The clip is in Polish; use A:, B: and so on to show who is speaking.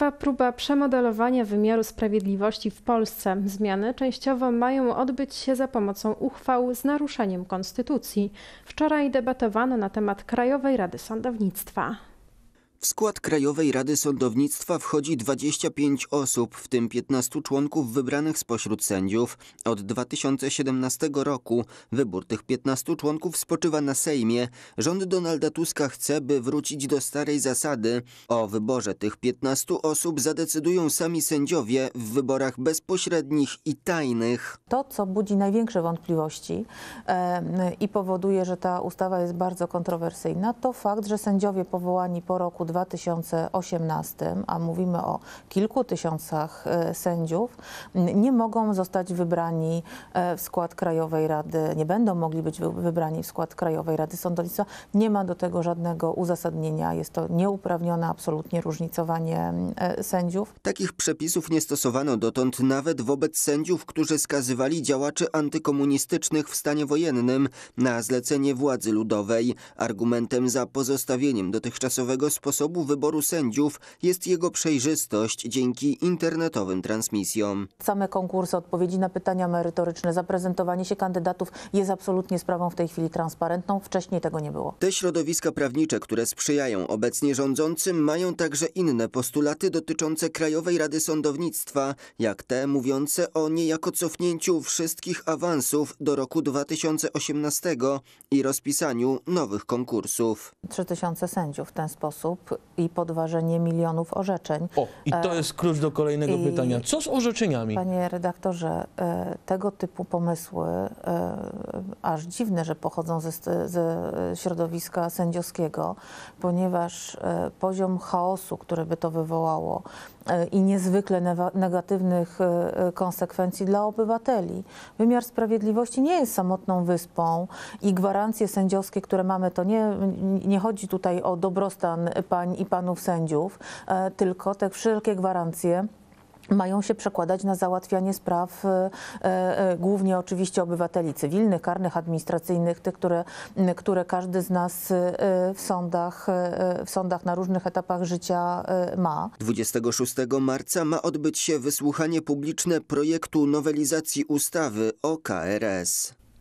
A: Trwa próba przemodelowania wymiaru sprawiedliwości w Polsce. Zmiany częściowo mają odbyć się za pomocą uchwał z naruszeniem konstytucji. Wczoraj debatowano na temat Krajowej Rady Sądownictwa.
B: W skład Krajowej Rady Sądownictwa wchodzi 25 osób, w tym 15 członków wybranych spośród sędziów. Od 2017 roku wybór tych 15 członków spoczywa na Sejmie. Rząd Donalda Tuska chce, by wrócić do starej zasady. O wyborze tych 15 osób zadecydują sami sędziowie w wyborach bezpośrednich i tajnych.
A: To, co budzi największe wątpliwości i powoduje, że ta ustawa jest bardzo kontrowersyjna, to fakt, że sędziowie powołani po roku 2018, a mówimy o kilku tysiącach e, sędziów, nie mogą zostać wybrani e, w skład Krajowej Rady, nie będą mogli być wybrani w skład Krajowej Rady Sądownictwa. Nie ma do tego żadnego uzasadnienia. Jest to nieuprawnione absolutnie różnicowanie e, sędziów.
B: Takich przepisów nie stosowano dotąd nawet wobec sędziów, którzy skazywali działaczy antykomunistycznych w stanie wojennym na zlecenie władzy ludowej. Argumentem za pozostawieniem dotychczasowego sposobu sposobu wyboru sędziów jest jego przejrzystość dzięki internetowym transmisjom.
A: Same konkursy, odpowiedzi na pytania merytoryczne, zaprezentowanie się kandydatów jest absolutnie sprawą w tej chwili transparentną. Wcześniej tego nie było.
B: Te środowiska prawnicze, które sprzyjają obecnie rządzącym, mają także inne postulaty dotyczące Krajowej Rady Sądownictwa, jak te mówiące o niejako cofnięciu wszystkich awansów do roku 2018 i rozpisaniu nowych konkursów.
A: 3000 sędziów w ten sposób i podważenie milionów orzeczeń. O, i to e, jest klucz do kolejnego I, pytania. Co z orzeczeniami? Panie redaktorze, e, tego typu pomysły, e, aż dziwne, że pochodzą ze, ze środowiska sędziowskiego, ponieważ poziom chaosu, który by to wywołało i niezwykle negatywnych konsekwencji dla obywateli. Wymiar sprawiedliwości nie jest samotną wyspą i gwarancje sędziowskie, które mamy, to nie, nie chodzi tutaj o dobrostan państwa, pań i panów sędziów, e, tylko te wszelkie gwarancje mają się przekładać na załatwianie spraw e, e, głównie oczywiście obywateli cywilnych, karnych, administracyjnych, tych, które, które każdy z nas e, w sądach, e, w sądach na różnych etapach życia ma.
B: 26 marca ma odbyć się wysłuchanie publiczne projektu nowelizacji ustawy o KRS.